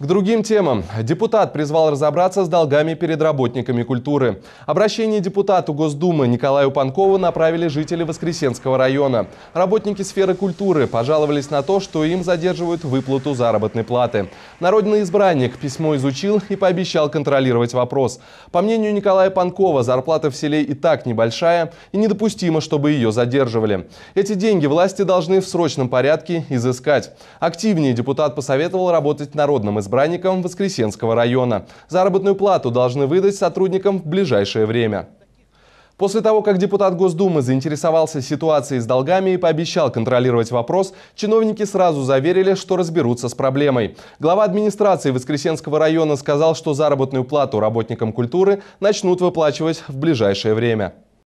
К другим темам. Депутат призвал разобраться с долгами перед работниками культуры. Обращение депутату Госдумы Николаю Панкову направили жители Воскресенского района. Работники сферы культуры пожаловались на то, что им задерживают выплату заработной платы. Народный избранник письмо изучил и пообещал контролировать вопрос. По мнению Николая Панкова, зарплата в селе и так небольшая, и недопустимо, чтобы ее задерживали. Эти деньги власти должны в срочном порядке изыскать. Активнее депутат посоветовал работать народным избранником избранникам Воскресенского района. Заработную плату должны выдать сотрудникам в ближайшее время. После того, как депутат Госдумы заинтересовался ситуацией с долгами и пообещал контролировать вопрос, чиновники сразу заверили, что разберутся с проблемой. Глава администрации Воскресенского района сказал, что заработную плату работникам культуры начнут выплачивать в ближайшее время.